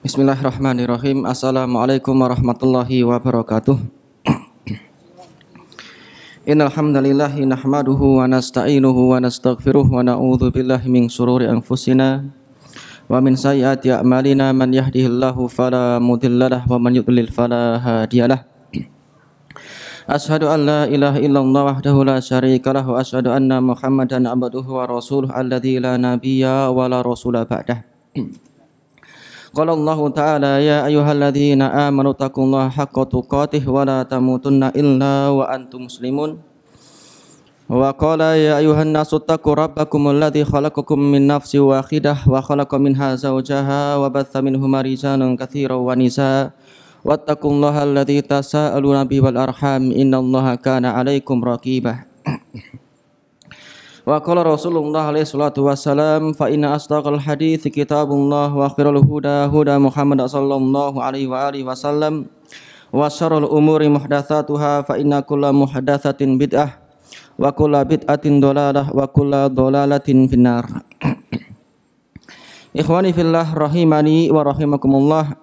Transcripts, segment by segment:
Bismillahirrahmanirrahim. Assalamualaikum warahmatullahi wabarakatuh. Innal hamdalillah nahmaduhu wa nasta'inuhu wa nastaghfiruh wa na'udzu billahi min shururi anfusina wa min sayyiati a'malina man yahdihillahu fala mudhillalah wa man yudlil fala hadiyalah. Ashadu an la ilaha illallah wahdahu la syarika lah wa ashadu anna muhammadan abduhu wa rasuluh alladhi la nabiyya wa la rasula ba'dah. Qala Allah Ta'ala ya ayyuhalladzina amanu taqullaha haqqa tuqatih wa la tamutunna illa wa antum muslimun. Wa qala ya ayuhan nasu taqu rabbakum alladhi khalaqakum min wa khalaqa minha zawjaha wa batha minhuma rijalan katsiran wa nisaa wattaqullaha alladhi tasaaluna bihi wal arham innallaha kana 'alaykum raqiba Wa qala Rasulullah alaihi salatu wasalam fa hadits kitabullah wa khairul huda huda Muhammad sallallahu alaihi wasallam wa umuri muhdatsatuha fa kulla muhdatsatin bid'ah wa kulla bid'atin dolalah wa kulla dolalatin finnar rahimani wa rahimakumullah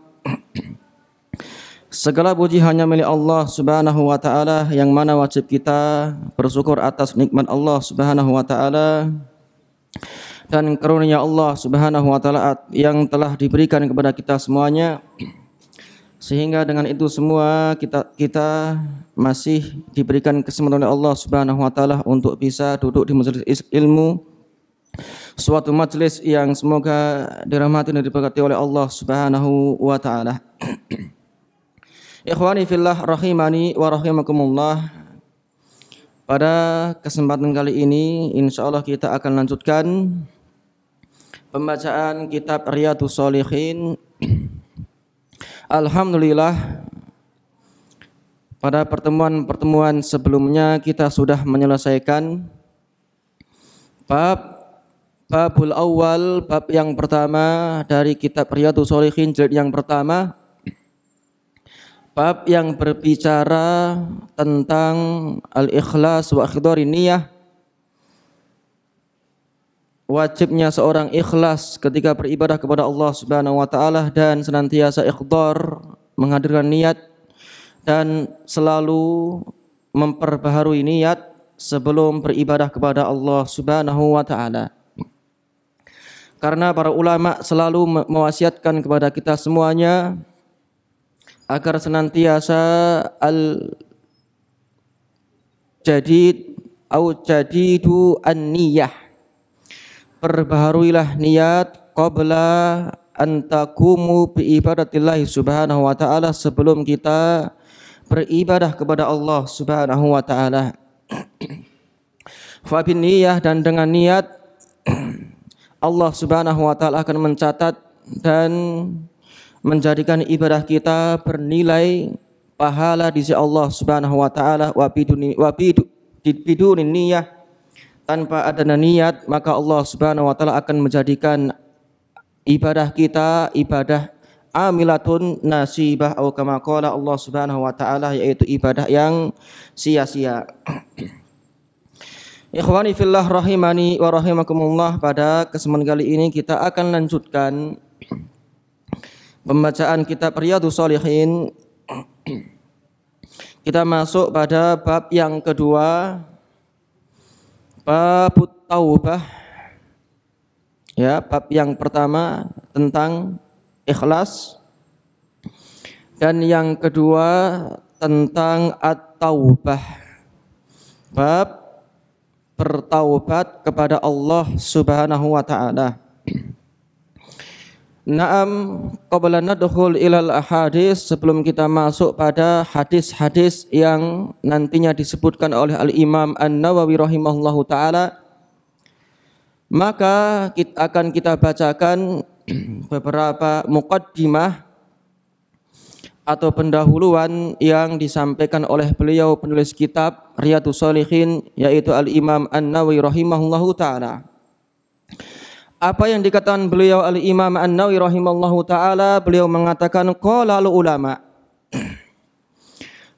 Segala puji hanya milik Allah Subhanahu wa taala yang mana wajib kita bersyukur atas nikmat Allah Subhanahu wa taala dan karunia Allah Subhanahu wa taala yang telah diberikan kepada kita semuanya sehingga dengan itu semua kita kita masih diberikan kesempatan oleh Allah Subhanahu wa taala untuk bisa duduk di majelis ilmu suatu majelis yang semoga dirahmati dan diberkati oleh Allah Subhanahu wa taala. Ikhwani fillah rahimani wa rahimakumullah. Pada kesempatan kali ini insya Allah kita akan lanjutkan pembacaan kitab Riyadus Solihin. Alhamdulillah pada pertemuan-pertemuan sebelumnya kita sudah menyelesaikan bab babul awal bab yang pertama dari kitab Riyadus Solihin jilid yang pertama Bab yang berbicara tentang al-ikhlas wa akhdari niyah. Wajibnya seorang ikhlas ketika beribadah kepada Allah Subhanahu wa taala dan senantiasa ikhdar menghadirkan niat dan selalu memperbaharui niat sebelum beribadah kepada Allah Subhanahu wa taala. Karena para ulama selalu mewasiatkan kepada kita semuanya agar senantiasa al jadi au jadi an niyah perbaharuilah niat qabla antakumu bi ibadatillahi subhanahu wa ta'ala sebelum kita beribadah kepada Allah subhanahu wa ta'ala Fabin niyah dan dengan niat Allah subhanahu wa ta'ala akan mencatat dan menjadikan ibadah kita bernilai pahala di sisi Allah Subhanahu wa taala wa biduni wa biduni niyah tanpa adanya niat maka Allah Subhanahu wa taala akan menjadikan ibadah kita ibadah amilatun nasibah atau kama qala Allah Subhanahu wa taala yaitu ibadah yang sia-sia. Ikhwani fillah rahimani wa rahimakumullah pada kesempatan kali ini kita akan lanjutkan pembacaan kitab Riyadhus Shalihin kita masuk pada bab yang kedua bab taubah ya bab yang pertama tentang ikhlas dan yang kedua tentang at-taubah bab bertaubat kepada Allah Subhanahu wa taala Naam qabla nadkhul ilal hadis sebelum kita masuk pada hadis-hadis yang nantinya disebutkan oleh Al-Imam An-Nawawi rahimahullahu taala maka kita akan kita bacakan beberapa muqaddimah atau pendahuluan yang disampaikan oleh beliau penulis kitab Riyadhus Shalihin yaitu Al-Imam An-Nawawi rahimahullahu taala apa yang dikatakan beliau al-Imam an Nawi rahimahullahu taala beliau mengatakan lalu ulama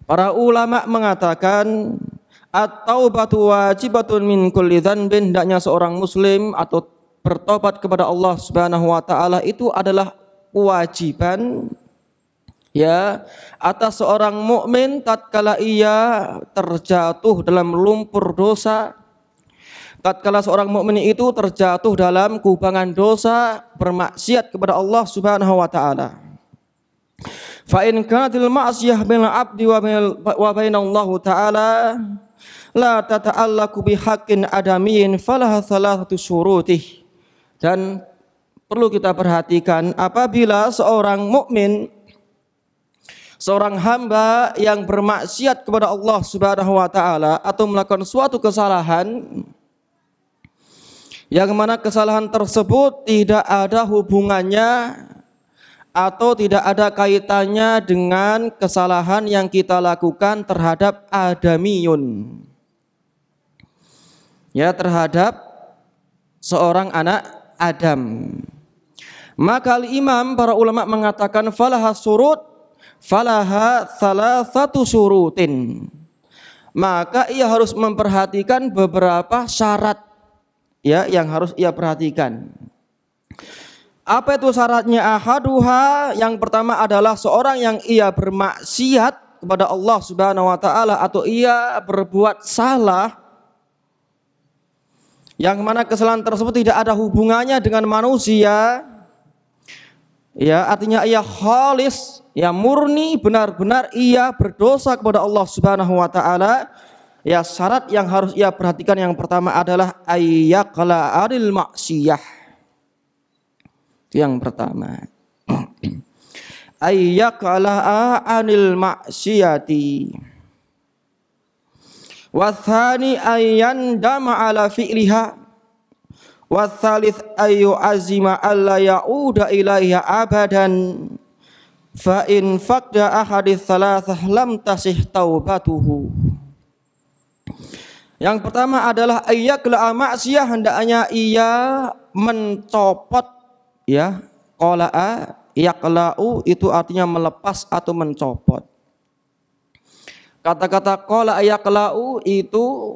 Para ulama mengatakan batu wajib wajibatun min kulli dzanbin seorang muslim atau bertobat kepada Allah Subhanahu wa taala itu adalah kewajiban ya atas seorang mukmin tatkala ia terjatuh dalam lumpur dosa tatkala seorang mukmin itu terjatuh dalam kubangan dosa bermaksiat kepada Allah Subhanahu wa taala. Fa in kanatil ma'siyah bil abdi wa bainallahu taala la tata'allaku bihaqqin adamiyyin falah thalathatu syurutih. Dan perlu kita perhatikan apabila seorang mukmin seorang hamba yang bermaksiat kepada Allah Subhanahu wa taala atau melakukan suatu kesalahan yang mana kesalahan tersebut tidak ada hubungannya atau tidak ada kaitannya dengan kesalahan yang kita lakukan terhadap adamiyun. Ya, terhadap seorang anak Adam. Maka imam para ulama mengatakan falaha surut falaha salah satu surutin. Maka ia harus memperhatikan beberapa syarat ya yang harus ia perhatikan. Apa itu syaratnya ahaduha? Yang pertama adalah seorang yang ia bermaksiat kepada Allah Subhanahu wa taala atau ia berbuat salah yang mana kesalahan tersebut tidak ada hubungannya dengan manusia. Ya, artinya ia khalis, ya murni benar-benar ia berdosa kepada Allah Subhanahu wa taala ya syarat yang harus ia perhatikan yang pertama adalah ayyakla aril maksiyah. Itu yang pertama. ayyakla anil maksiyati. Wathani ayyan dama ala fi'liha. Wathalith ayu azima alla ya'uda ilaiha abadan. Fa in faqda ahadith thalathah lam tasih taubatuhu. Yang pertama adalah ia kelama sih hendaknya ia mencopot ya ia kelau itu artinya melepas atau mencopot. Kata-kata kola ia kelau itu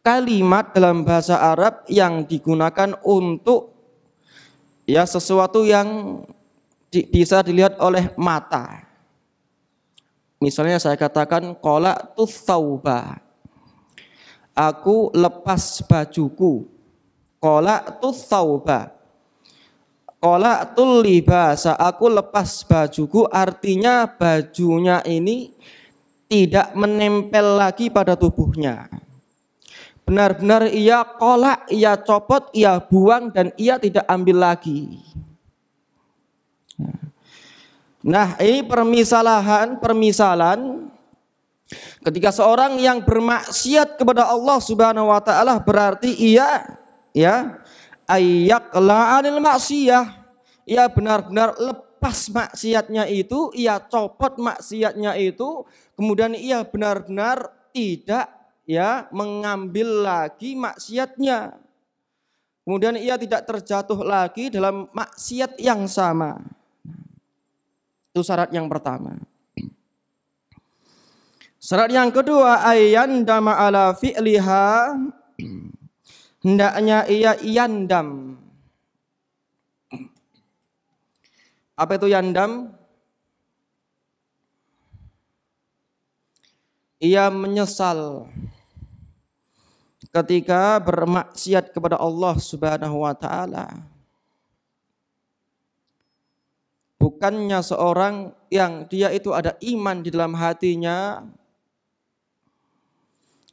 kalimat dalam bahasa Arab yang digunakan untuk ya sesuatu yang bisa dilihat oleh mata. Misalnya saya katakan kola tuh tufauba aku lepas bajuku. Kola tu tauba. Kola tul libasa, aku lepas bajuku artinya bajunya ini tidak menempel lagi pada tubuhnya. Benar-benar ia kolak, ia copot, ia buang dan ia tidak ambil lagi. Nah ini permisalahan, permisalan Ketika seorang yang bermaksiat kepada Allah Subhanahu wa taala berarti ia ya ayyak la'anil maksiyah. Ia benar-benar lepas maksiatnya itu, ia copot maksiatnya itu, kemudian ia benar-benar tidak ya mengambil lagi maksiatnya. Kemudian ia tidak terjatuh lagi dalam maksiat yang sama. Itu syarat yang pertama. Syarat yang kedua ayan dama ala fi'liha hendaknya ia yandam. Apa itu yandam? Ia menyesal ketika bermaksiat kepada Allah Subhanahu wa taala. Bukannya seorang yang dia itu ada iman di dalam hatinya,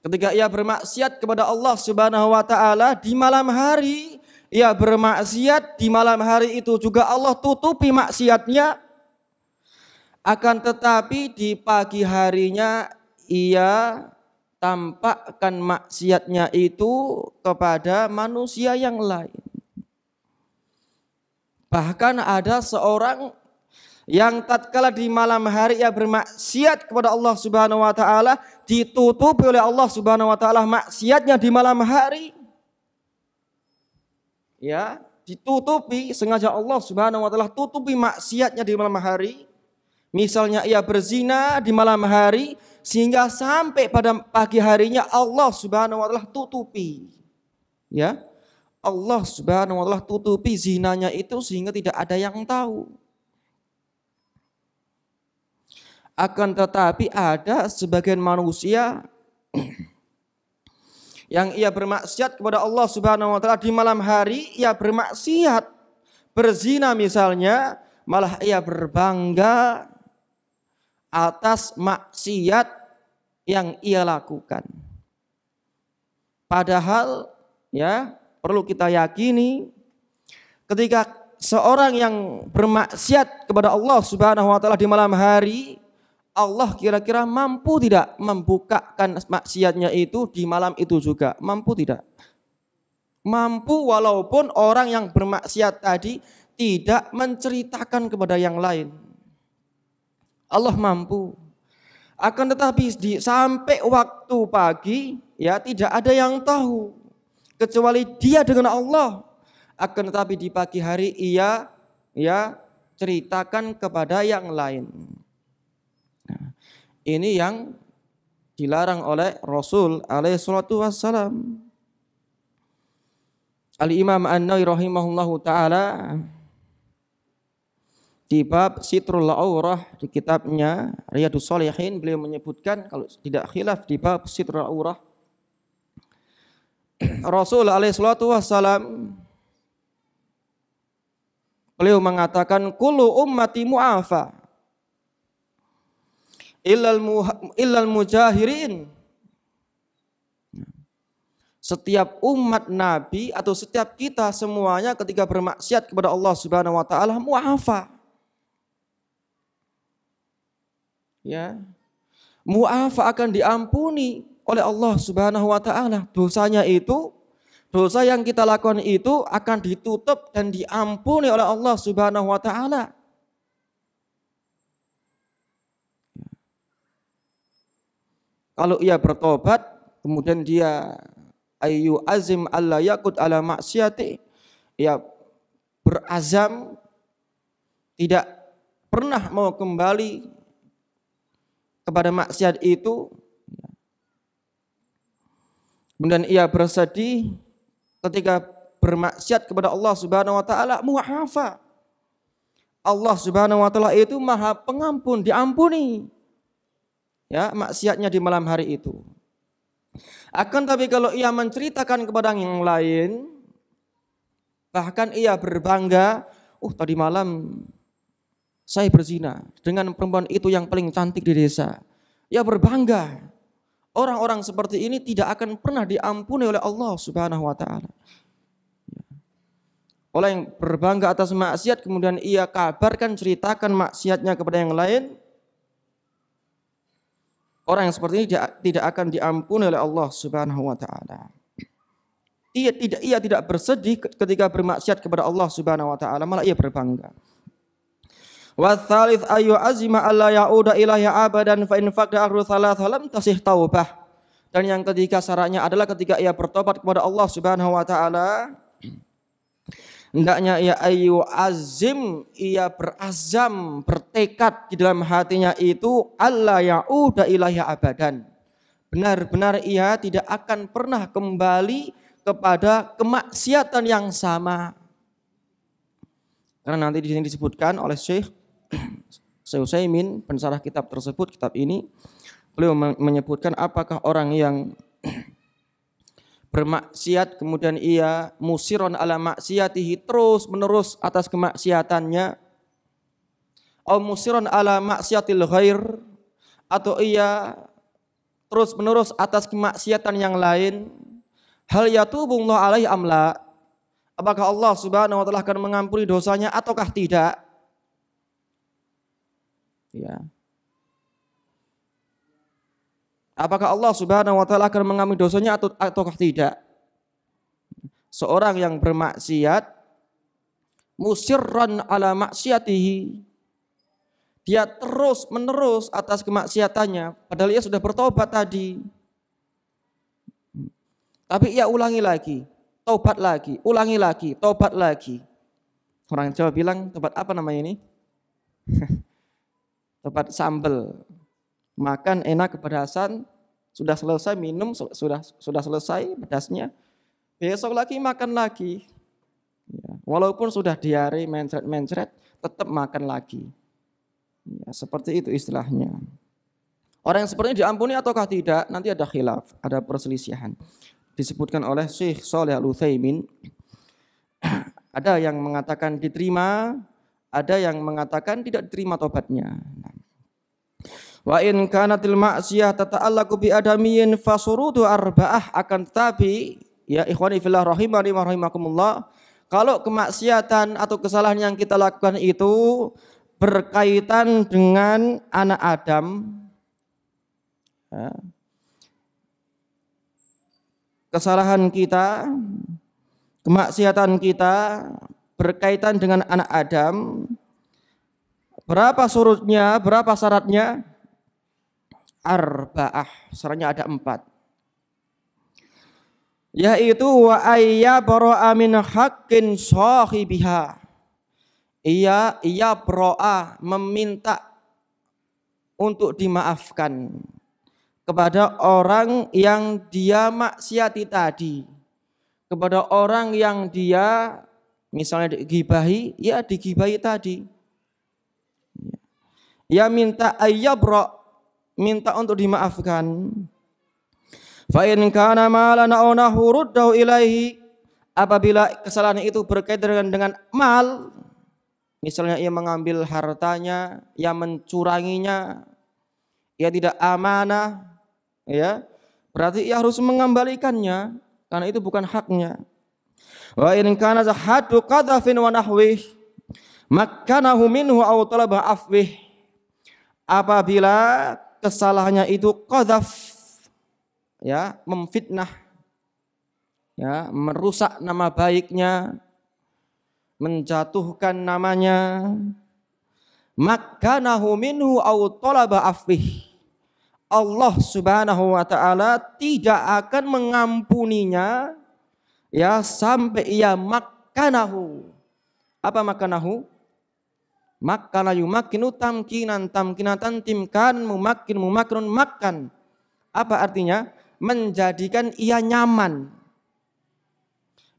Ketika ia bermaksiat kepada Allah Subhanahu wa taala di malam hari, ia bermaksiat di malam hari itu juga Allah tutupi maksiatnya. Akan tetapi di pagi harinya ia tampakkan maksiatnya itu kepada manusia yang lain. Bahkan ada seorang yang tatkala di malam hari ia bermaksiat kepada Allah Subhanahu wa taala ditutupi oleh Allah Subhanahu wa taala maksiatnya di malam hari. Ya, ditutupi sengaja Allah Subhanahu wa taala tutupi maksiatnya di malam hari. Misalnya ia berzina di malam hari sehingga sampai pada pagi harinya Allah Subhanahu wa taala tutupi. Ya. Allah Subhanahu wa taala tutupi zinanya itu sehingga tidak ada yang tahu. Akan tetapi ada sebagian manusia yang ia bermaksiat kepada Allah Subhanahu wa taala di malam hari ia bermaksiat berzina misalnya malah ia berbangga atas maksiat yang ia lakukan. Padahal ya perlu kita yakini ketika seorang yang bermaksiat kepada Allah Subhanahu wa taala di malam hari Allah kira-kira mampu tidak membukakan maksiatnya itu di malam itu juga? Mampu tidak? Mampu walaupun orang yang bermaksiat tadi tidak menceritakan kepada yang lain. Allah mampu. Akan tetapi di, sampai waktu pagi ya tidak ada yang tahu kecuali dia dengan Allah. Akan tetapi di pagi hari ia ya ceritakan kepada yang lain. Ini yang dilarang oleh Rasul alaihi salatu wassalam. Al-Imam an nawi rahimahullahu taala di bab Sitrul Aurah di kitabnya Riyadus Shalihin beliau menyebutkan kalau tidak khilaf di bab Sitrul Aurah Rasul alaihi salatu wassalam beliau mengatakan kullu ummati mu'afa Ilal mujahirin. Setiap umat Nabi atau setiap kita semuanya ketika bermaksiat kepada Allah Subhanahu wa taala muafa. Ya. Muafa akan diampuni oleh Allah Subhanahu wa taala. Dosanya itu dosa yang kita lakukan itu akan ditutup dan diampuni oleh Allah Subhanahu wa taala. Kalau ia bertobat, kemudian dia ayu azim Allah yakut ala maksiati, ia berazam tidak pernah mau kembali kepada maksiat itu. Kemudian ia bersedih ketika bermaksiat kepada Allah Subhanahu wa taala muhafa. Allah Subhanahu wa taala itu Maha Pengampun, diampuni ya maksiatnya di malam hari itu. Akan tapi kalau ia menceritakan kepada yang lain, bahkan ia berbangga, uh tadi malam saya berzina dengan perempuan itu yang paling cantik di desa. Ia berbangga. Orang-orang seperti ini tidak akan pernah diampuni oleh Allah Subhanahu wa taala. Oleh yang berbangga atas maksiat kemudian ia kabarkan ceritakan maksiatnya kepada yang lain, Orang yang seperti ini tidak akan diampuni oleh Allah Subhanahu wa taala. Ia tidak ia tidak bersedih ketika bermaksiat kepada Allah Subhanahu wa taala, malah ia berbangga. Wa thalith ayu azima alla ya'uda ilaha abadan fa in faqa ahru thalath lam tasih taubah. Dan yang ketiga syaratnya adalah ketika ia bertobat kepada Allah Subhanahu wa taala, Hendaknya ia ayu azim, ia berazam, bertekad di dalam hatinya itu Allah ya udah ilahi abadan. Benar-benar ia tidak akan pernah kembali kepada kemaksiatan yang sama. Karena nanti di sini disebutkan oleh Syekh Syaikh pensarah kitab tersebut, kitab ini, beliau menyebutkan apakah orang yang bermaksiat kemudian ia musiron ala maksiatihi terus menerus atas kemaksiatannya au musiron ala maksiatil ghair atau ia terus menerus atas kemaksiatan yang lain hal yatubullah alaihi amla apakah Allah subhanahu wa ta'ala akan mengampuni dosanya ataukah tidak ya Apakah Allah Subhanahu wa taala akan mengambil dosanya atau ataukah tidak? Seorang yang bermaksiat musirran ala maksiatihi dia terus menerus atas kemaksiatannya padahal ia sudah bertobat tadi tapi ia ulangi lagi tobat lagi ulangi lagi tobat lagi orang Jawa bilang tobat apa namanya ini tobat sambel makan enak kepedasan, sudah selesai minum sudah sudah selesai pedasnya. Besok lagi makan lagi. Ya, walaupun sudah diare mencret-mencret, tetap makan lagi. Ya, seperti itu istilahnya. Orang yang seperti ini diampuni ataukah tidak? Nanti ada khilaf, ada perselisihan. Disebutkan oleh Syekh Soleh al Ada yang mengatakan diterima, ada yang mengatakan tidak diterima tobatnya. Nah. Wa in kanatil maksiyah tata'allaku bi adamiyin fasurudu arba'ah akan tetapi ya ikhwani fillah rahimani wa rahimakumullah kalau kemaksiatan atau kesalahan yang kita lakukan itu berkaitan dengan anak Adam ya. kesalahan kita kemaksiatan kita berkaitan dengan anak Adam berapa surutnya berapa syaratnya arba'ah. Sarannya ada empat. Yaitu wa ayya bara'a min haqqin sahibiha. Ia ia bara'a meminta untuk dimaafkan kepada orang yang dia maksiati tadi. Kepada orang yang dia misalnya digibahi, ya digibahi tadi. Ia ya minta ayyabra minta untuk dimaafkan. Fa in kana ma unahu ruddahu ilaihi apabila kesalahan itu berkaitan dengan, dengan mal misalnya ia mengambil hartanya, ia mencuranginya, ia tidak amanah, ya. Berarti ia harus mengembalikannya karena itu bukan haknya. Wa in kana zahadu qadhafin wa nahwih makkanahu minhu aw talaba afwih. Apabila kesalahannya itu qadhaf ya, memfitnah ya, merusak nama baiknya, menjatuhkan namanya, nahu minhu au talaba afih Allah Subhanahu wa taala tidak akan mengampuninya ya sampai ia makanahu Apa makanahu? Makka la yumakkinu tamkinan tamkinatan timkan mumakkin mumakrun makan. Apa artinya? Menjadikan ia nyaman.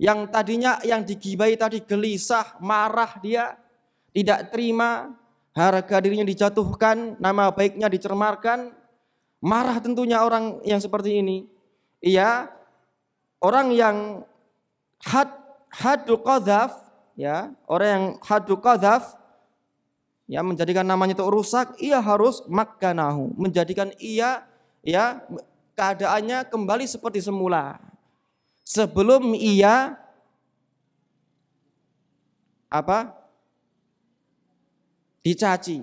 Yang tadinya yang digibai tadi gelisah, marah dia, tidak terima, harga dirinya dijatuhkan, nama baiknya dicermarkan. Marah tentunya orang yang seperti ini. Iya, orang yang had hadu qadhaf ya, orang yang hadu qadhaf ya menjadikan namanya itu rusak, ia harus makkanahu, menjadikan ia ya keadaannya kembali seperti semula. Sebelum ia apa? dicaci,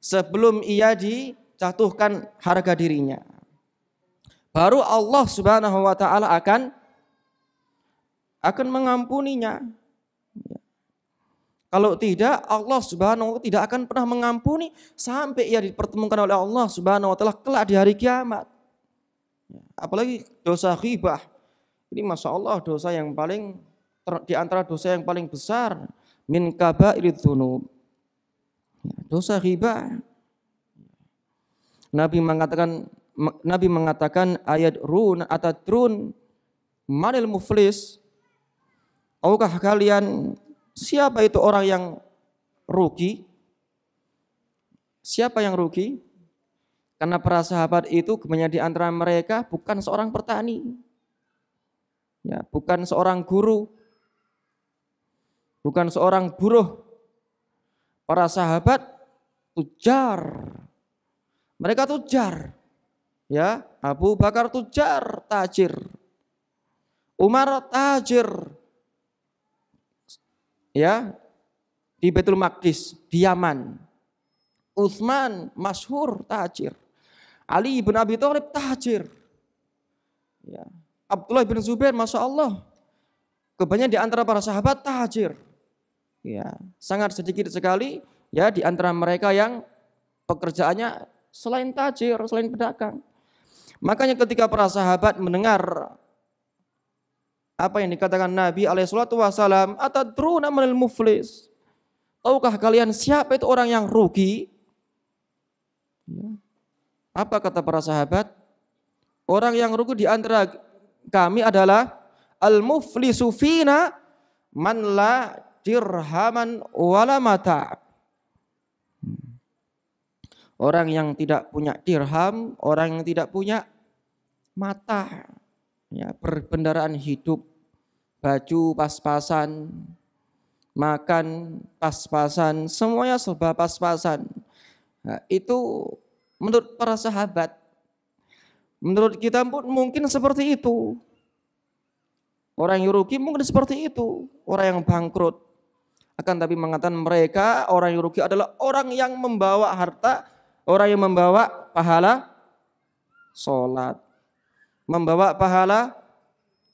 sebelum ia dicatuhkan harga dirinya. Baru Allah Subhanahu wa taala akan akan mengampuninya kalau tidak, Allah Subhanahu wa taala tidak akan pernah mengampuni sampai ia dipertemukan oleh Allah Subhanahu wa taala kelak di hari kiamat. Ya, apalagi dosa ghibah. Ini masya Allah dosa yang paling di antara dosa yang paling besar min kabairid ya, Dosa riba Nabi mengatakan Nabi mengatakan ayat run atau trun, manil muflis aukah kalian Siapa itu orang yang rugi? Siapa yang rugi? Karena para sahabat itu menjadi antara mereka bukan seorang petani. Ya, bukan seorang guru. Bukan seorang buruh. Para sahabat tujar. Mereka tujar. Ya, Abu Bakar tujar, tajir. Umar tajir, ya di Betul Maqdis di Yaman. Uthman Mashur, tajir. Ali bin Abi Thalib tajir. Ya. Abdullah bin Zubair Masya Allah. Kebanyakan di antara para sahabat tajir. Ya, sangat sedikit sekali ya di antara mereka yang pekerjaannya selain tajir, selain pedagang. Makanya ketika para sahabat mendengar apa yang dikatakan Nabi alaihi salatu wasalam, atadruna manil muflis? Tahukah kalian siapa itu orang yang rugi? Ya. Apa kata para sahabat? Orang yang rugi di antara kami adalah al-muflisu fina man la dirhaman wala mata. Orang yang tidak punya dirham, orang yang tidak punya mata, ya, perbendaraan hidup, baju pas-pasan, makan pas-pasan, semuanya serba pas-pasan. Nah, itu menurut para sahabat, menurut kita pun mungkin seperti itu. Orang yang rugi mungkin seperti itu, orang yang bangkrut. Akan tapi mengatakan mereka orang yang rugi adalah orang yang membawa harta, orang yang membawa pahala sholat, membawa pahala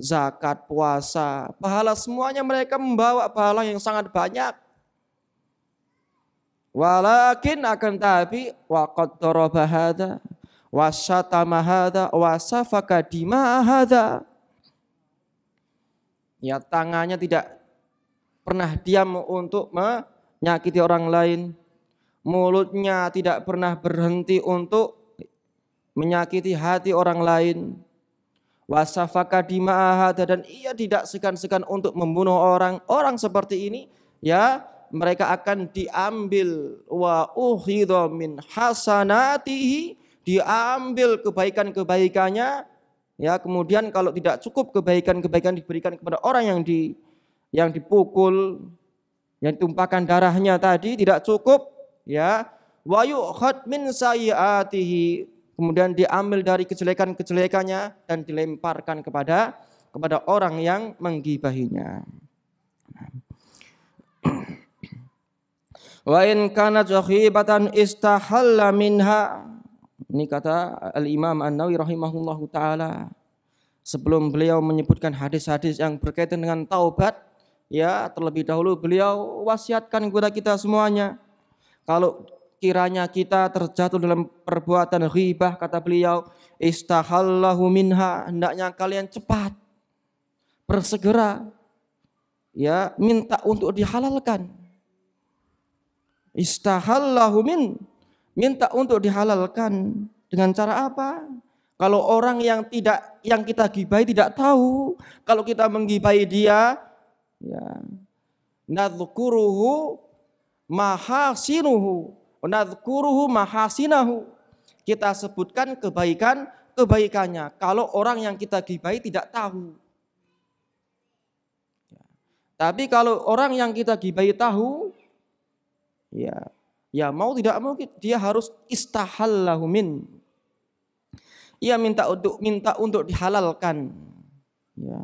zakat, puasa, pahala semuanya mereka membawa pahala yang sangat banyak. Walakin akan tapi waqad daraba hadza wasatama hadza hadza. Ya tangannya tidak pernah diam untuk menyakiti orang lain. Mulutnya tidak pernah berhenti untuk menyakiti hati orang lain wasafaka dima'ahada dan ia tidak segan-segan untuk membunuh orang orang seperti ini ya mereka akan diambil wa min hasanatihi diambil kebaikan-kebaikannya ya kemudian kalau tidak cukup kebaikan-kebaikan diberikan kepada orang yang di yang dipukul yang tumpahkan darahnya tadi tidak cukup ya wa min sayiatihi kemudian diambil dari kejelekan-kejelekannya dan dilemparkan kepada kepada orang yang menggibahinya. Wa in kana zakhibatan istahalla minha. Ini kata Al-Imam An-Nawawi rahimahullahu taala. Sebelum beliau menyebutkan hadis-hadis yang berkaitan dengan taubat, ya terlebih dahulu beliau wasiatkan kepada kita semuanya kalau kiranya kita terjatuh dalam perbuatan ghibah kata beliau istahallahu minha hendaknya kalian cepat bersegera ya minta untuk dihalalkan istahallahu min minta untuk dihalalkan dengan cara apa kalau orang yang tidak yang kita gibai tidak tahu kalau kita menggibai dia ya maha mahasinuhu Wanadhkuruhu mahasinahu. Kita sebutkan kebaikan kebaikannya. Kalau orang yang kita gibahi tidak tahu. Ya. Tapi kalau orang yang kita gibahi tahu, ya, ya mau tidak mau dia harus istahallahu min. Ia minta untuk minta untuk dihalalkan. Ya.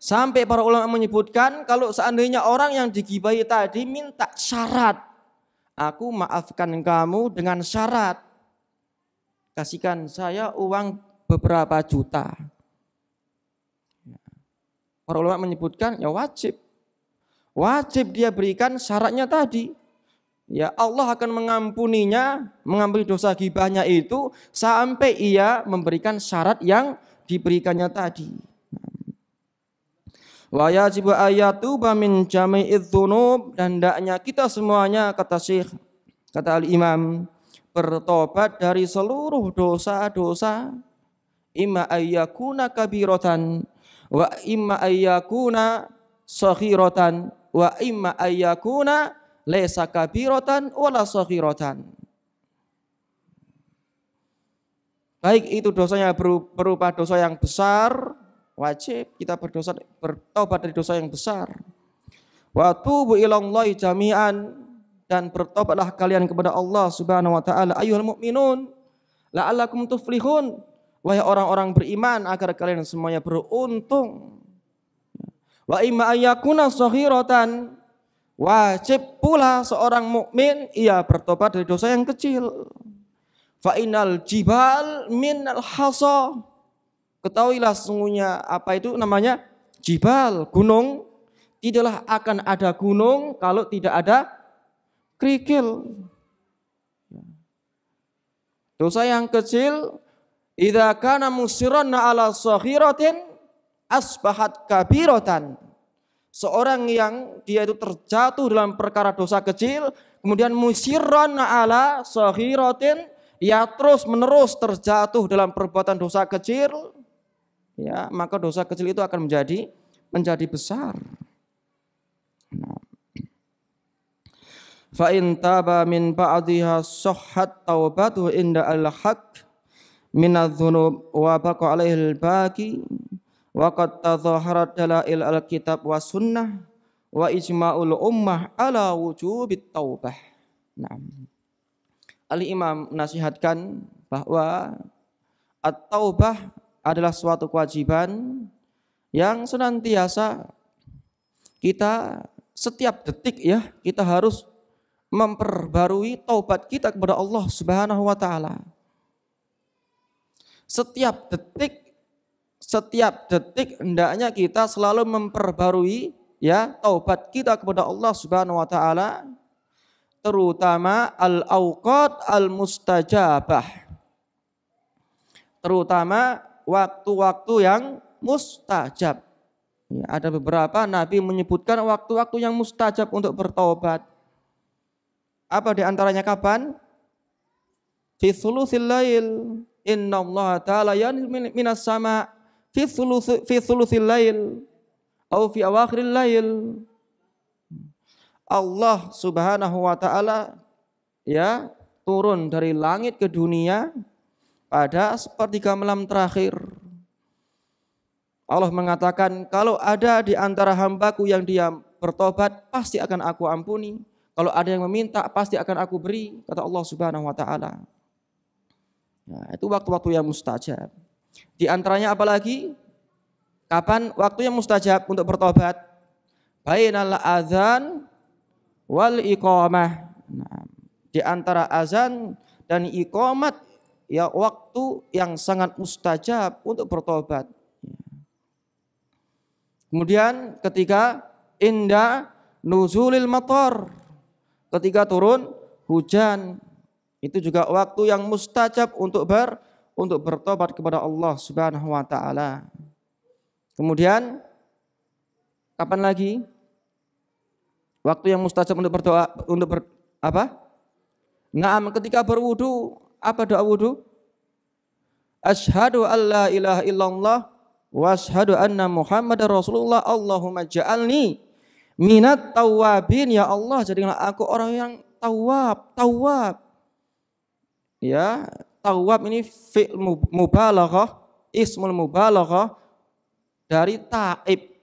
Sampai para ulama menyebutkan kalau seandainya orang yang digibahi tadi minta syarat Aku maafkan kamu dengan syarat kasihkan saya uang beberapa juta. Para ulama menyebutkan ya wajib. Wajib dia berikan syaratnya tadi. Ya Allah akan mengampuninya, mengampuni dosa gibahnya itu sampai ia memberikan syarat yang diberikannya tadi. Wa yajibu bamin min jami'idz dzunub dan hendaknya kita semuanya kata Syekh kata Al Imam bertobat dari seluruh dosa-dosa imma ayyakuna kabiratan wa imma ayyakuna saghiratan wa imma ayyakuna lesa kabiratan wala saghiratan baik itu dosanya berupa dosa yang besar wajib kita berdosa bertobat dari dosa yang besar. Wa tubu ilallahi jami'an dan bertobatlah kalian kepada Allah Subhanahu wa taala ayyuhal mu'minun la'allakum tuflihun wahai orang-orang beriman agar kalian semuanya beruntung. Wa imma ayyakuna sahiratan wajib pula seorang mukmin ia bertobat dari dosa yang kecil. Fainal jibal minal hasa Ketahuilah sesungguhnya apa itu namanya jibal, gunung. Tidaklah akan ada gunung kalau tidak ada kerikil. Dosa yang kecil, idza kana musiranna ala sahiratin asbahat kabiratan. Seorang yang dia itu terjatuh dalam perkara dosa kecil, kemudian musiran ala sahiratin, ia terus menerus terjatuh dalam perbuatan dosa kecil, ya maka dosa kecil itu akan menjadi menjadi besar. Nah. Fa in taba min ba'dihha sahhat taubatu inda al-haq min adh-dhunub wa baqa 'alaihi al-baqi wa qad tadhaharat dalail al-kitab wa sunnah wa ijma'ul ummah ala wujubit taubah. Naam. Ali Imam nasihatkan bahwa at-taubah adalah suatu kewajiban yang senantiasa kita setiap detik ya kita harus memperbarui taubat kita kepada Allah Subhanahu wa taala. Setiap detik setiap detik hendaknya kita selalu memperbarui ya taubat kita kepada Allah Subhanahu wa taala terutama al auqat al-mustajabah. Terutama waktu-waktu yang mustajab. Ya, ada beberapa Nabi menyebutkan waktu-waktu yang mustajab untuk bertobat. Apa diantaranya kapan? Fi thuluthil lail. Inna Allah ta'ala yanzil minas sama. Fi thuluthil lail. Au fi awakhiril lail. Allah subhanahu wa ta'ala ya turun dari langit ke dunia pada sepertiga malam terakhir. Allah mengatakan, kalau ada di antara hambaku yang dia bertobat, pasti akan aku ampuni. Kalau ada yang meminta, pasti akan aku beri, kata Allah subhanahu wa ta'ala. Nah, itu waktu-waktu yang mustajab. Di antaranya apalagi? Kapan waktu yang mustajab untuk bertobat? Bainal azan wal iqamah. Nah, di antara azan dan iqamat ya waktu yang sangat mustajab untuk bertobat. Kemudian ketika inda nuzulil motor, ketika turun hujan, itu juga waktu yang mustajab untuk ber untuk bertobat kepada Allah Subhanahu wa taala. Kemudian kapan lagi? Waktu yang mustajab untuk berdoa untuk ber, apa? Naam ketika berwudu apa doa wudhu? Ashadu an la ilaha illallah wa ashadu anna Muhammad Rasulullah Allahumma ja'alni minat tawabin ya Allah jadikanlah aku orang yang tawab tawab ya tawab ini fi'l mubalaghah ismul mubalaghah dari taib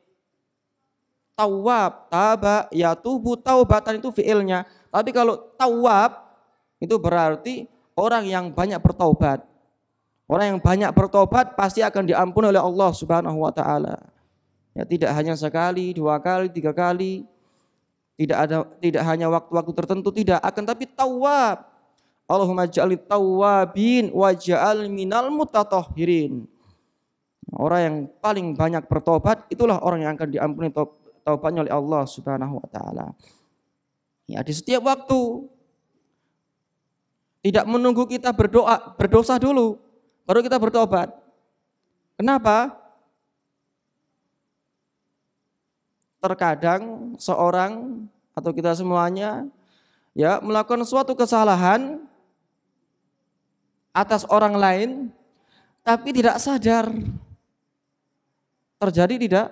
tawab taba ya tubuh taubatan itu fi'ilnya tapi kalau tawab itu berarti orang yang banyak bertobat. Orang yang banyak bertobat pasti akan diampuni oleh Allah Subhanahu wa taala. Ya, tidak hanya sekali, dua kali, tiga kali. Tidak ada tidak hanya waktu-waktu tertentu tidak akan tapi tawab. Allahumma ja'al tawabin wa ja'al minal mutatahhirin. Orang yang paling banyak bertobat itulah orang yang akan diampuni taubatnya oleh Allah Subhanahu wa taala. Ya, di setiap waktu tidak menunggu kita berdoa, berdosa dulu, baru kita bertobat. Kenapa? Terkadang seorang atau kita semuanya ya melakukan suatu kesalahan atas orang lain tapi tidak sadar. Terjadi tidak?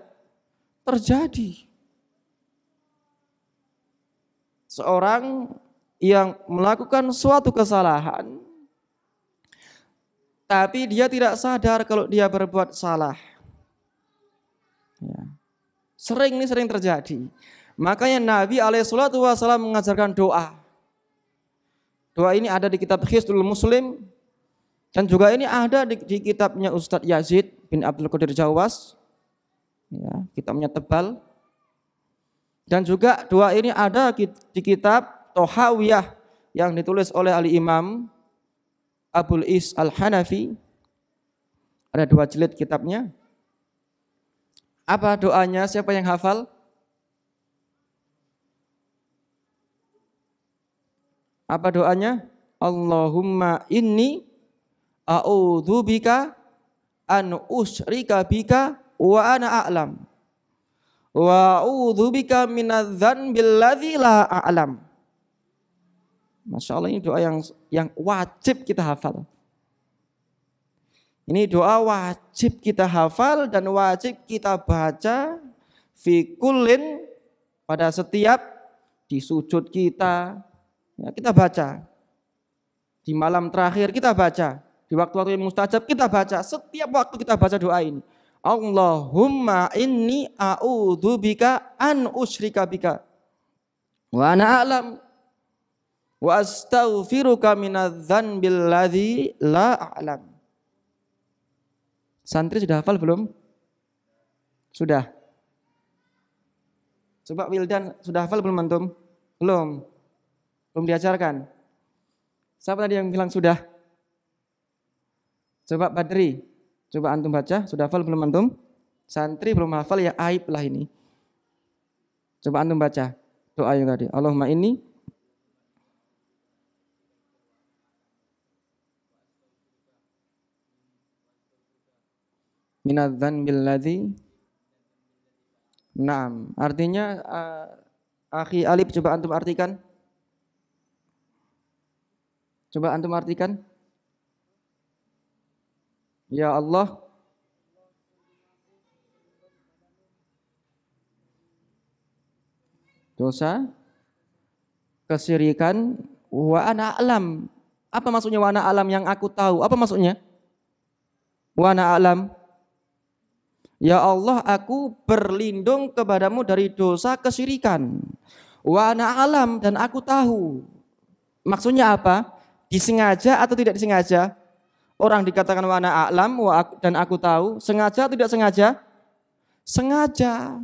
Terjadi. Seorang yang melakukan suatu kesalahan, tapi dia tidak sadar kalau dia berbuat salah. Ya. Sering ini sering terjadi. Makanya Nabi alaihissalatu wassalam mengajarkan doa. Doa ini ada di kitab Hisnul Muslim dan juga ini ada di, di kitabnya Ustadz Yazid bin Abdul Qadir Jawas. Ya, kitabnya tebal. Dan juga doa ini ada di kitab Tohawiyah yang ditulis oleh Ali Imam Abul Is Al-Hanafi. Ada dua jilid kitabnya. Apa doanya? Siapa yang hafal? Apa doanya? Allahumma inni bika an usrika bika wa ana a'lam. Wa bika minadhan billadhi la a'lam. Masya Allah ini doa yang yang wajib kita hafal. Ini doa wajib kita hafal dan wajib kita baca fikulin pada setiap di sujud kita. Ya, kita baca. Di malam terakhir kita baca. Di waktu-waktu yang mustajab kita baca. Setiap waktu kita baca doa ini. Allahumma inni a'udzubika an usyrika bika. Wa ana'alam wa astaghfiruka minadz-dzanbil ladzi la a'lam. Santri sudah hafal belum? Sudah. Coba Wildan sudah hafal belum antum? Belum. Belum diajarkan. Siapa tadi yang bilang sudah? Coba Badri. Coba antum baca, sudah hafal belum antum? Santri belum hafal ya aib lah ini. Coba antum baca doa yang tadi. Allahumma ini minadzan billadhi Naam. Artinya uh, akhi Alif coba antum artikan. Coba antum artikan. Ya Allah. Dosa kesirikan wa ana alam. Apa maksudnya wa ana alam yang aku tahu? Apa maksudnya? Wa ana alam. Ya Allah, aku berlindung kepadamu dari dosa kesyirikan. Wa alam dan aku tahu. Maksudnya apa? Disengaja atau tidak disengaja? Orang dikatakan wa alam wa aku, dan aku tahu, sengaja atau tidak sengaja? Sengaja.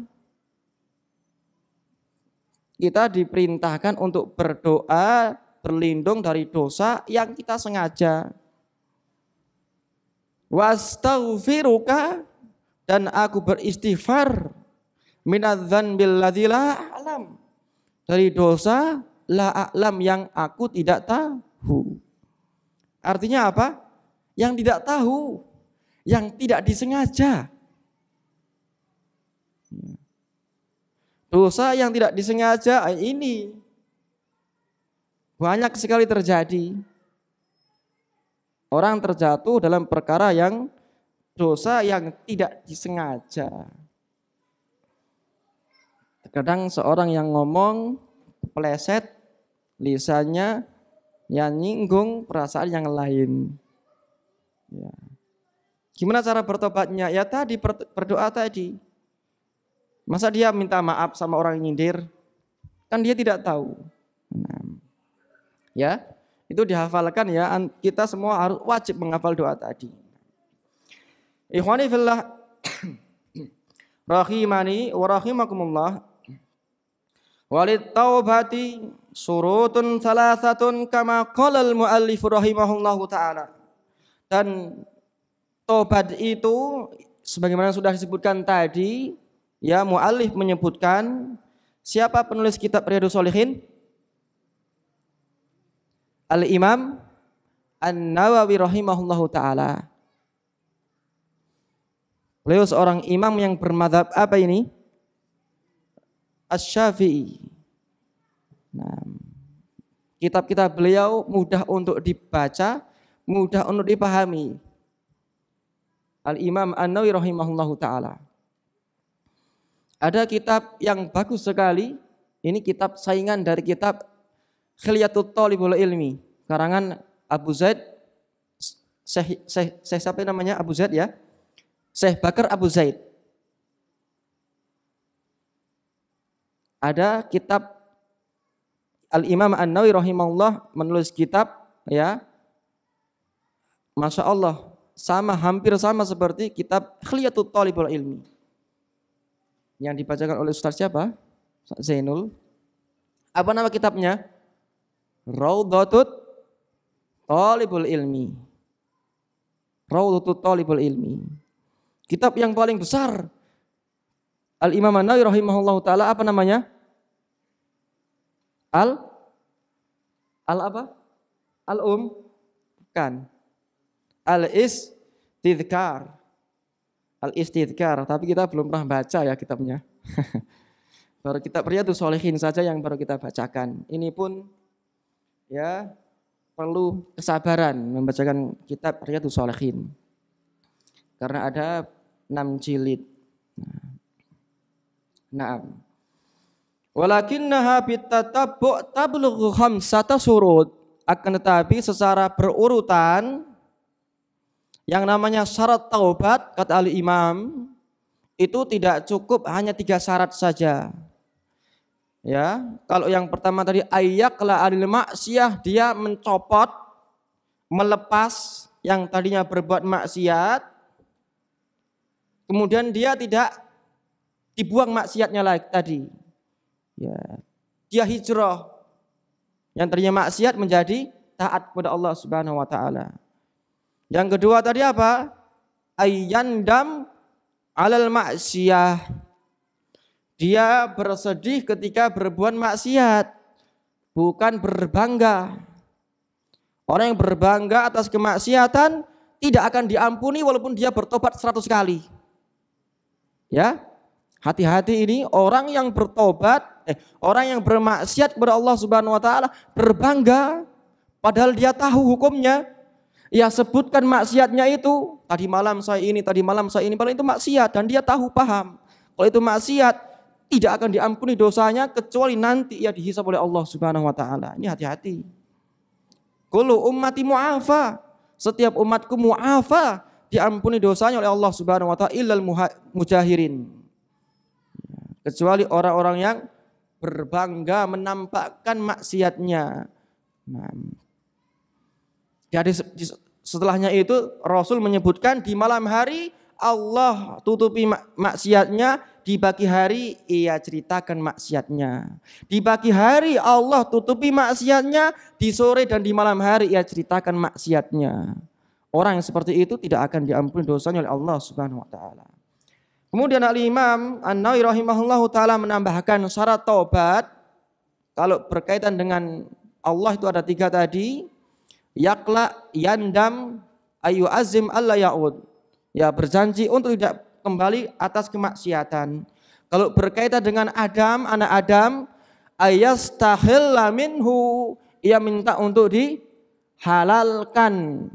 Kita diperintahkan untuk berdoa berlindung dari dosa yang kita sengaja. Wastaghfiruka dan aku beristighfar minadzan billadzi alam dari dosa la alam yang aku tidak tahu. Artinya apa? Yang tidak tahu, yang tidak disengaja. Dosa yang tidak disengaja ah, ini banyak sekali terjadi. Orang terjatuh dalam perkara yang dosa yang tidak disengaja. Terkadang seorang yang ngomong peleset, lisannya yang nyinggung perasaan yang lain. Ya. Gimana cara bertobatnya? Ya tadi berdoa tadi. Masa dia minta maaf sama orang yang nyindir? Kan dia tidak tahu. Nah. Ya, itu dihafalkan ya. Kita semua harus wajib menghafal doa tadi. Ikhwani fillah rahimani wa rahimakumullah walit taubati surutun salasatun kama qala al muallif rahimahullahu taala dan tobat itu sebagaimana sudah disebutkan tadi ya muallif menyebutkan siapa penulis kitab Riyadhus solihin Al Imam An-Nawawi rahimahullahu taala Beliau seorang imam yang bermadhab apa ini? Asy-Syafi'i. Nah, kitab-kitab beliau mudah untuk dibaca, mudah untuk dipahami. Al-Imam An-Nawawi rahimahullahu taala. Ada kitab yang bagus sekali, ini kitab saingan dari kitab Khiliyatut Thalibul Ilmi, karangan Abu Zaid Syekh siapa namanya? Abu Zaid ya? Syekh Bakar Abu Zaid. Ada kitab Al-Imam an Nawi rahimahullah menulis kitab ya. Masya Allah sama hampir sama seperti kitab Khliyatul Talibul Ilmi yang dibacakan oleh Ustaz siapa? Zainul. Apa nama kitabnya? Raudhatut Talibul Ilmi. Raudhatut Talibul Ilmi. Kitab yang paling besar. Al-Imam An-Nawawi rahimahullahu taala apa namanya? Al Al apa? Al Um kan. Al tidkar, Al is tidkar. tapi kita belum pernah baca ya kitabnya. baru kitab Riyadhus Shalihin saja yang baru kita bacakan. Ini pun ya perlu kesabaran membacakan kitab Riyadhus Shalihin. Karena ada 6 jilid. Naam. Walakinnaha bitatabbu tablughu khamsata surut. Akan tetapi secara berurutan yang namanya syarat taubat kata Ali Imam itu tidak cukup hanya tiga syarat saja. Ya, kalau yang pertama tadi ayyakla alil maksiyah dia mencopot melepas yang tadinya berbuat maksiat Kemudian dia tidak dibuang maksiatnya lagi tadi. Ya. Dia hijrah yang tadinya maksiat menjadi taat kepada Allah Subhanahu wa taala. Yang kedua tadi apa? Ayyandam alal maksiyah. Dia bersedih ketika berbuat maksiat, bukan berbangga. Orang yang berbangga atas kemaksiatan tidak akan diampuni walaupun dia bertobat seratus kali. Ya. Hati-hati ini orang yang bertobat, eh orang yang bermaksiat kepada Allah Subhanahu wa taala berbangga padahal dia tahu hukumnya. Ya sebutkan maksiatnya itu. Tadi malam saya ini, tadi malam saya ini, padahal itu maksiat dan dia tahu paham. Kalau itu maksiat tidak akan diampuni dosanya kecuali nanti ia dihisab oleh Allah Subhanahu wa taala. Ini hati-hati. Kullu ummati mu'afa. Setiap umatku mu'afa diampuni dosanya oleh Allah Subhanahu wa taala illal mujahirin. Kecuali orang-orang yang berbangga menampakkan maksiatnya. Jadi nah. setelahnya itu Rasul menyebutkan di malam hari Allah tutupi maksiatnya, di pagi hari ia ceritakan maksiatnya. Di pagi hari Allah tutupi maksiatnya, di sore dan di malam hari ia ceritakan maksiatnya. Orang yang seperti itu tidak akan diampuni dosanya oleh Allah Subhanahu wa taala. Kemudian al-Imam An-Nawawi rahimahullahu taala menambahkan syarat taubat kalau berkaitan dengan Allah itu ada tiga tadi, yakla, yandam, ayu azim Allah yaud. Ya berjanji untuk tidak kembali atas kemaksiatan. Kalau berkaitan dengan Adam, anak Adam, ayas tahil minhu, ia minta untuk dihalalkan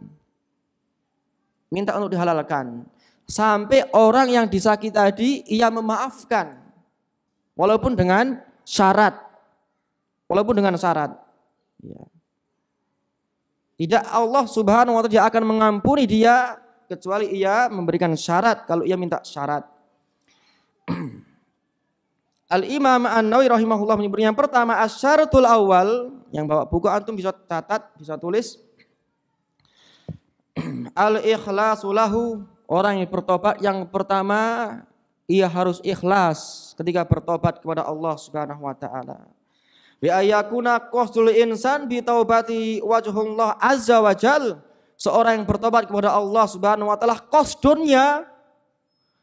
minta untuk dihalalkan. Sampai orang yang disakiti tadi ia memaafkan. Walaupun dengan syarat. Walaupun dengan syarat. Ya. Tidak Allah subhanahu wa ta'ala akan mengampuni dia kecuali ia memberikan syarat kalau ia minta syarat. Al-Imam an Nawi rahimahullah menyebutnya yang pertama asyaratul awal yang bawa buku antum bisa catat, bisa tulis al ikhlas lahu orang yang bertobat yang pertama ia harus ikhlas ketika bertobat kepada Allah Subhanahu wa taala. Bi ayakuna qasdul insan bi taubati wajhullah azza wajal Seorang yang bertobat kepada Allah Subhanahu wa taala qasdunnya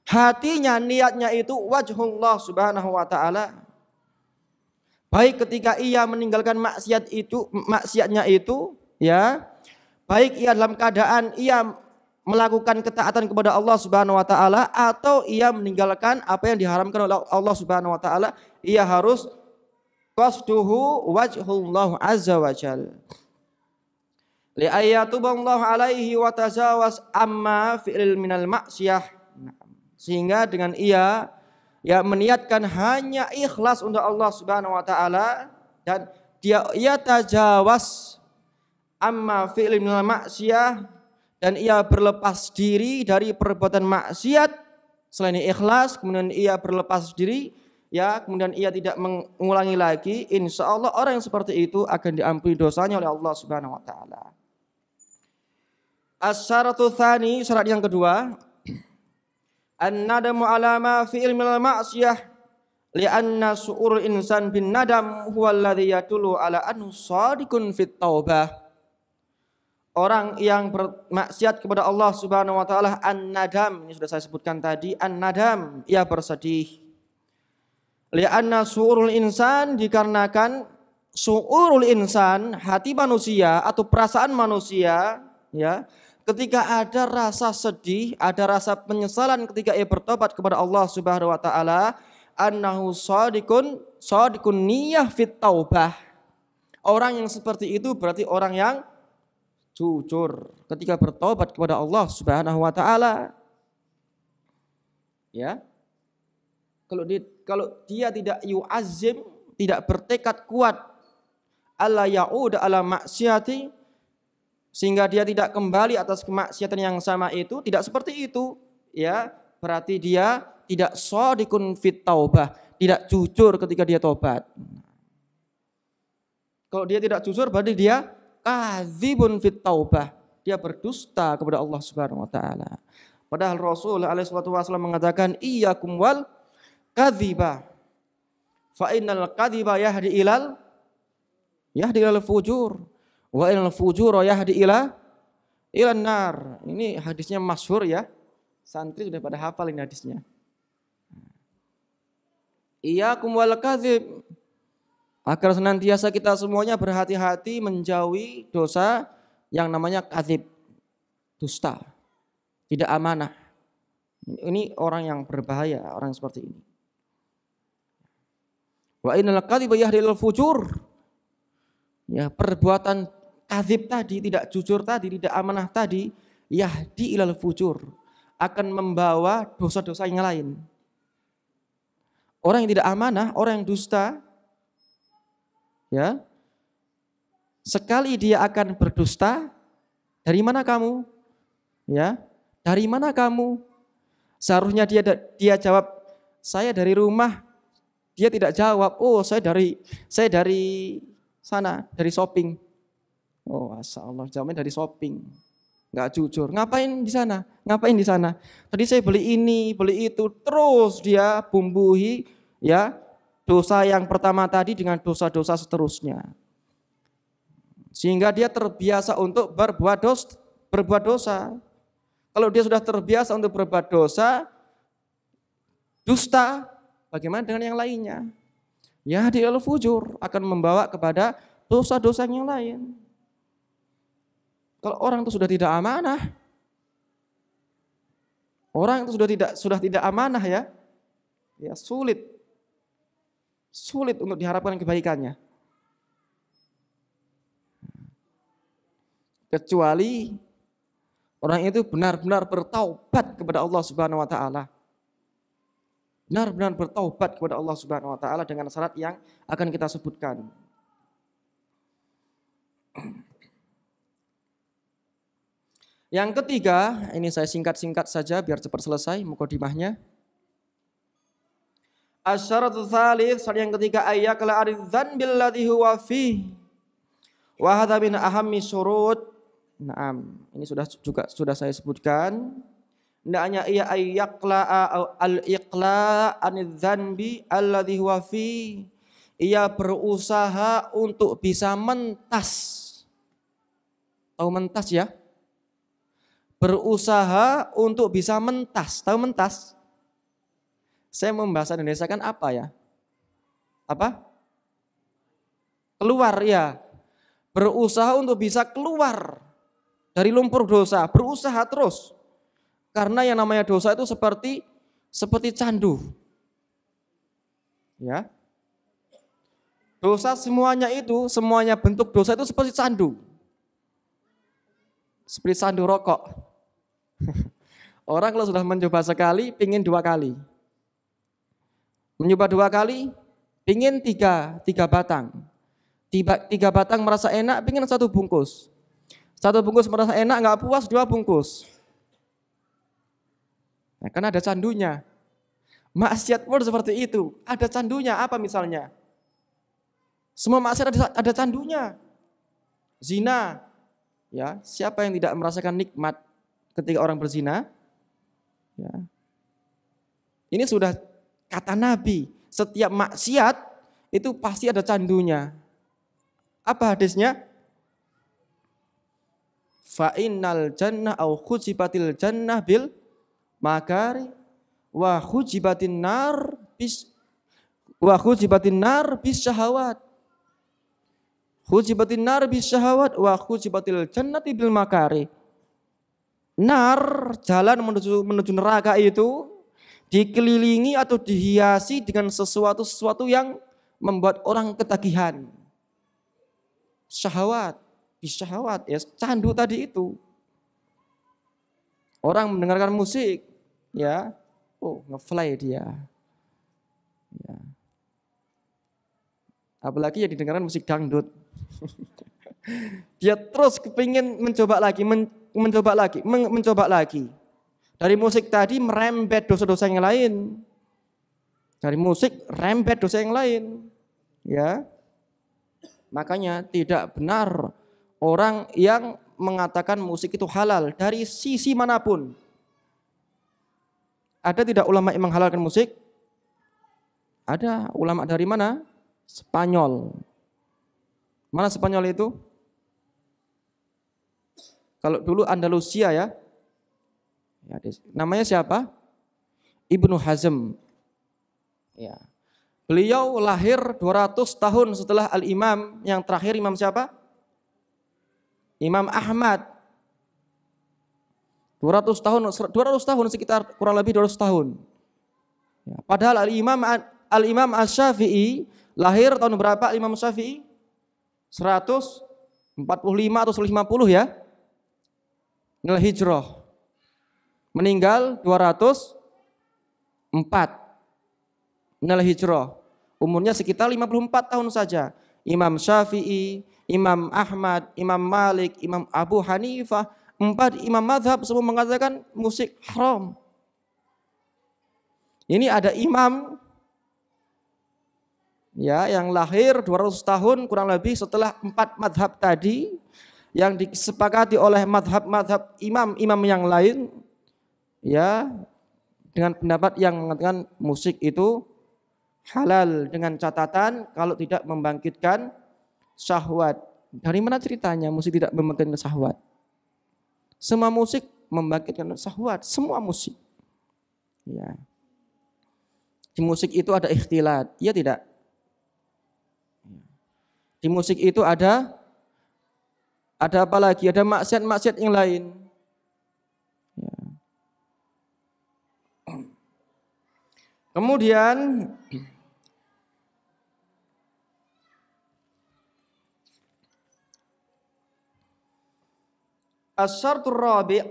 hatinya niatnya itu wajhullah Subhanahu wa taala. Baik ketika ia meninggalkan maksiat itu maksiatnya itu ya baik ia dalam keadaan ia melakukan ketaatan kepada Allah Subhanahu wa taala atau ia meninggalkan apa yang diharamkan oleh Allah Subhanahu wa taala, ia harus qasduhu wajhullah azza wa jal. alaihi wa tazawas amma fi'il minal ma'siyah. Sehingga dengan ia ya meniatkan hanya ikhlas untuk Allah Subhanahu wa taala dan dia ia tajawas amma fi'il minal maksiyah dan ia berlepas diri dari perbuatan maksiat selain ikhlas kemudian ia berlepas diri ya kemudian ia tidak mengulangi lagi insya Allah orang yang seperti itu akan diampuni dosanya oleh Allah Subhanahu wa taala. as thani syarat yang kedua an-nadamu ala ma fi'il minal maksiyah li'anna su'ur insan bin nadam huwa alladhi yadulu ala anhu sadiqun fit taubah orang yang bermaksiat kepada Allah Subhanahu wa taala an-nadam ini sudah saya sebutkan tadi an-nadam ia bersedih li'anna su'urul insan dikarenakan su'urul insan hati manusia atau perasaan manusia ya ketika ada rasa sedih ada rasa penyesalan ketika ia bertobat kepada Allah Subhanahu wa taala annahu shadiqun shadiqun niyah fit taubah orang yang seperti itu berarti orang yang jujur ketika bertobat kepada Allah Subhanahu wa taala ya kalau dia, kalau dia tidak yuazim tidak bertekad kuat Allah ya'ud ala maksiati sehingga dia tidak kembali atas kemaksiatan yang sama itu tidak seperti itu ya berarti dia tidak sadiqun fit taubah tidak jujur ketika dia tobat kalau dia tidak jujur berarti dia kadzibun fit taubah. Dia berdusta kepada Allah Subhanahu wa taala. Padahal Rasul alaihi wasallam mengatakan iyyakum wal kadziba. Fa innal kadziba yahdi ilal yahdi ilal fujur wa innal fujur yahdi ila ilan nar. Ini hadisnya masyhur ya. Santri sudah pada hafal ini hadisnya. Iyyakum wal kadzib Agar senantiasa kita semuanya berhati-hati menjauhi dosa yang namanya kathib, dusta, tidak amanah. Ini orang yang berbahaya, orang seperti ini. Wa innal kadhiba yahdilul fujur. Ya, perbuatan kathib tadi, tidak jujur tadi, tidak amanah tadi, yahdi ilal fujur. Akan membawa dosa-dosa yang lain. Orang yang tidak amanah, orang yang dusta, Ya. Sekali dia akan berdusta, dari mana kamu? Ya. Dari mana kamu? Seharusnya dia dia jawab, saya dari rumah. Dia tidak jawab, oh saya dari saya dari sana, dari shopping. Oh, asal Allah, jawabnya dari shopping. Nggak jujur. Ngapain di sana? Ngapain di sana? Tadi saya beli ini, beli itu, terus dia bumbuhi ya dosa yang pertama tadi dengan dosa-dosa seterusnya. Sehingga dia terbiasa untuk berbuat dosa, berbuat dosa. Kalau dia sudah terbiasa untuk berbuat dosa, dusta, bagaimana dengan yang lainnya? Ya dia fujur akan membawa kepada dosa-dosa yang lain. Kalau orang itu sudah tidak amanah, orang itu sudah tidak sudah tidak amanah ya, ya sulit sulit untuk diharapkan kebaikannya. Kecuali orang itu benar-benar bertaubat kepada Allah Subhanahu wa taala. Benar-benar bertaubat kepada Allah Subhanahu wa taala dengan syarat yang akan kita sebutkan. Yang ketiga, ini saya singkat-singkat saja biar cepat selesai mukodimahnya. Asyaratu thalith, syarat yang ketiga ayyakal aridzan ladhi huwa fi. Wa hadha min ahammi syurut. Naam, ini sudah juga sudah saya sebutkan. hanya ia ayyakla al iqla anidzanbi alladhi huwa fi. Ia berusaha untuk bisa mentas. Tahu mentas ya? Berusaha untuk bisa mentas. Tahu mentas? Saya membahas Indonesia kan apa ya? Apa? Keluar ya. Berusaha untuk bisa keluar dari lumpur dosa. Berusaha terus. Karena yang namanya dosa itu seperti seperti candu. Ya. Dosa semuanya itu, semuanya bentuk dosa itu seperti candu. Seperti candu rokok. Orang kalau sudah mencoba sekali, pingin dua kali. Mencoba dua kali, pingin tiga, tiga batang. Tiga, tiga batang merasa enak, pingin satu bungkus. Satu bungkus merasa enak, nggak puas, dua bungkus. Nah, karena ada candunya. Maksiat pun seperti itu. Ada candunya, apa misalnya? Semua maksiat ada, ada candunya. Zina, ya siapa yang tidak merasakan nikmat ketika orang berzina? Ya. Ini sudah Kata Nabi, setiap maksiat itu pasti ada candunya. Apa hadisnya? Fainal jannah au khujibatil jannah bil makari wa khujibatin nar bis wa khujibatin nar bis syahawat khujibatin nar bis syahawat wa khujibatil jannah bil makari nar jalan menuju menuju neraka itu dikelilingi atau dihiasi dengan sesuatu-sesuatu yang membuat orang ketagihan. Syahwat, syahwat ya candu tadi itu. Orang mendengarkan musik ya, oh ngefly dia. Ya. Apalagi ya didengarkan musik dangdut. dia terus kepingin mencoba lagi, men mencoba lagi, men mencoba lagi. Dari musik tadi merembet dosa-dosa yang lain. Dari musik rembet dosa yang lain. Ya. Makanya tidak benar orang yang mengatakan musik itu halal dari sisi manapun. Ada tidak ulama yang menghalalkan musik? Ada ulama dari mana? Spanyol. Mana Spanyol itu? Kalau dulu Andalusia ya, Ya, namanya siapa? Ibnu Hazm. Ya. Beliau lahir 200 tahun setelah Al-Imam yang terakhir Imam siapa? Imam Ahmad. 200 tahun 200 tahun sekitar kurang lebih 200 tahun. Ya, padahal Al-Imam Al-Imam Asy-Syafi'i lahir tahun berapa Imam Syafi'i? 145 atau 150 ya. Nil Hijrah. Meninggal 204 Minal hijrah. Umurnya sekitar 54 tahun saja. Imam Syafi'i, Imam Ahmad, Imam Malik, Imam Abu Hanifah, empat imam madhab semua mengatakan musik haram. Ini ada imam ya yang lahir 200 tahun kurang lebih setelah empat madhab tadi yang disepakati oleh madhab-madhab imam-imam yang lain ya dengan pendapat yang mengatakan musik itu halal dengan catatan kalau tidak membangkitkan syahwat. Dari mana ceritanya musik tidak membangkitkan syahwat? Semua musik membangkitkan syahwat, semua musik. Ya. Di musik itu ada ikhtilat, ya tidak? Di musik itu ada ada apa lagi? Ada maksiat-maksiat yang lain Kemudian Asyartur rabi'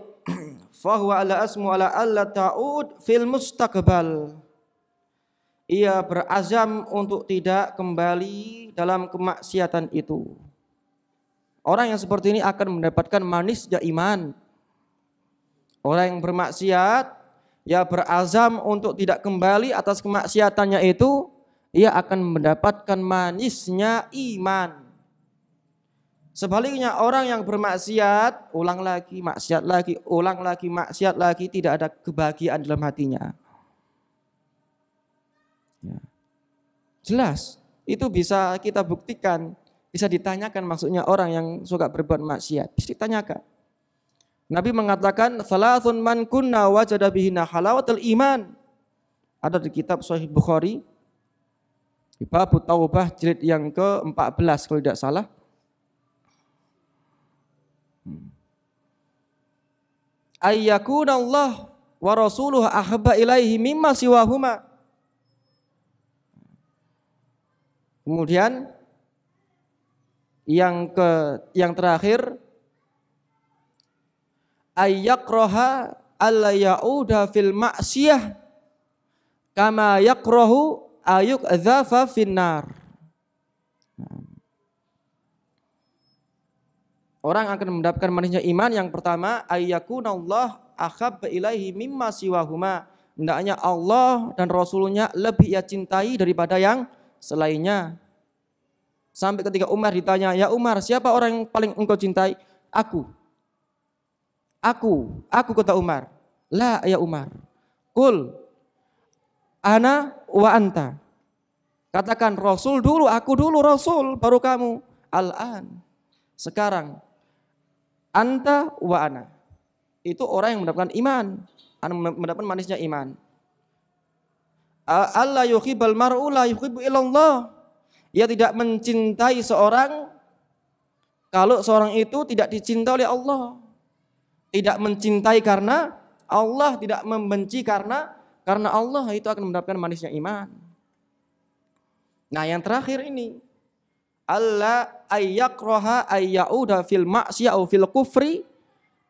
fahuwa ala asmu ala alla ta'ud fil mustaqbal. Ia berazam untuk tidak kembali dalam kemaksiatan itu. Orang yang seperti ini akan mendapatkan manisnya iman. Orang yang bermaksiat ya berazam untuk tidak kembali atas kemaksiatannya itu, ia akan mendapatkan manisnya iman. Sebaliknya orang yang bermaksiat, ulang lagi, maksiat lagi, ulang lagi, maksiat lagi, tidak ada kebahagiaan dalam hatinya. Ya. Jelas, itu bisa kita buktikan, bisa ditanyakan maksudnya orang yang suka berbuat maksiat, bisa ditanyakan. Nabi mengatakan salatsun man kunna wajada bihina halawatul iman. Ada di kitab Sahih Bukhari di bab Taubah jilid yang ke-14 kalau tidak salah. Hmm. Ayyakuna Allah wa rasuluhu ahabba ilaihi mimma siwahuma. Kemudian yang ke yang terakhir ayakroha ala ya'uda fil maksiyah kama yakrohu ayuk zafa finar. Nah. Orang akan mendapatkan manisnya iman yang pertama ayyakuna Allah akhab ilaihi mimma siwahuma. Hendaknya Allah dan Rasulnya lebih ia cintai daripada yang selainnya. Sampai ketika Umar ditanya, ya Umar siapa orang yang paling engkau cintai? Aku. Aku, aku kata Umar. La ya Umar. Kul ana wa anta. Katakan Rasul dulu, aku dulu Rasul, baru kamu. Al-an. Sekarang. Anta wa ana. Itu orang yang mendapatkan iman. Mendapatkan manisnya iman. Allah yuhibbal mar'u la bu illallah. Ia tidak mencintai seorang kalau seorang itu tidak dicintai oleh Allah tidak mencintai karena Allah, tidak membenci karena karena Allah itu akan mendapatkan manisnya iman. Nah, yang terakhir ini Allah ayyakroha ayyauda fil maksiyau fil kufri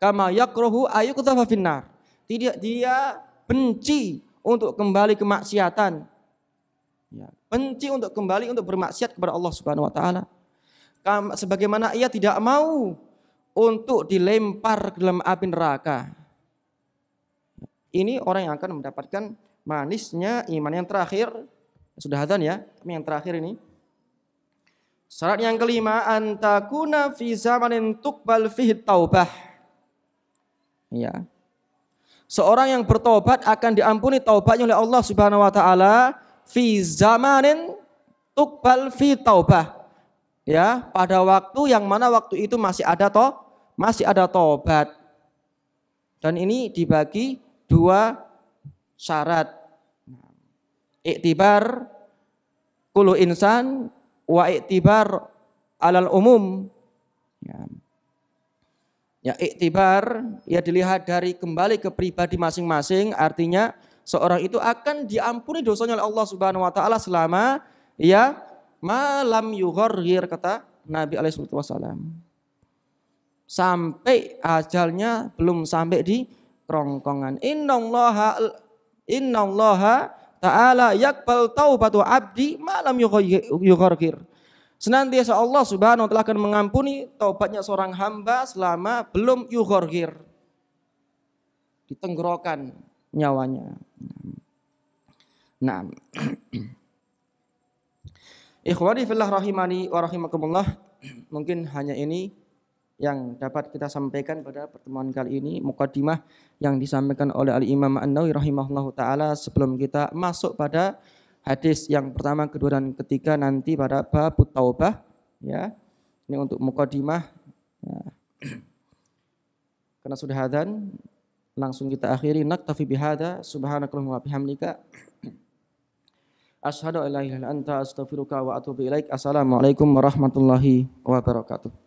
kama yakrohu ayyukutafa finnar. Tidak dia benci untuk kembali ke maksiatan. Ya, benci untuk kembali untuk bermaksiat kepada Allah Subhanahu wa taala. Sebagaimana ia tidak mau untuk dilempar ke dalam api neraka. Ini orang yang akan mendapatkan manisnya iman yang terakhir. Sudah hadan ya, yang terakhir ini. Syarat yang kelima antakuna fi zamanin tukbal fihi taubah. Ya. Seorang yang bertobat akan diampuni taubatnya oleh Allah Subhanahu wa taala fi zamanin tukbal fi taubah. Ya, pada waktu yang mana waktu itu masih ada toh masih ada tobat. Dan ini dibagi dua syarat. Iktibar kulu insan wa iktibar alal umum. Ya. ya. iktibar ya dilihat dari kembali ke pribadi masing-masing, artinya seorang itu akan diampuni dosanya oleh Allah Subhanahu wa taala selama ya malam yughir kata Nabi alaihi wasallam sampai ajalnya belum sampai di kerongkongan. Innallaha innallaha ta'ala yakbal taubatu abdi malam yughargir. Senantiasa Allah subhanahu wa ta'ala akan mengampuni taubatnya seorang hamba selama belum yughargir. Ditenggorokan nyawanya. Nah. nah. Ikhwani fillah rahimani wa rahimakumullah. Mungkin hanya ini yang dapat kita sampaikan pada pertemuan kali ini mukadimah yang disampaikan oleh Al Imam An-Nawawi rahimahullahu taala sebelum kita masuk pada hadis yang pertama, kedua dan ketiga nanti pada bab taubah ya. Ini untuk mukadimah. Ya. Karena sudah hadan langsung kita akhiri naktafi bihada subhanakallahumma wa bihamdika asyhadu an la ilaha illa anta astaghfiruka wa atubu ilaik assalamualaikum warahmatullahi wabarakatuh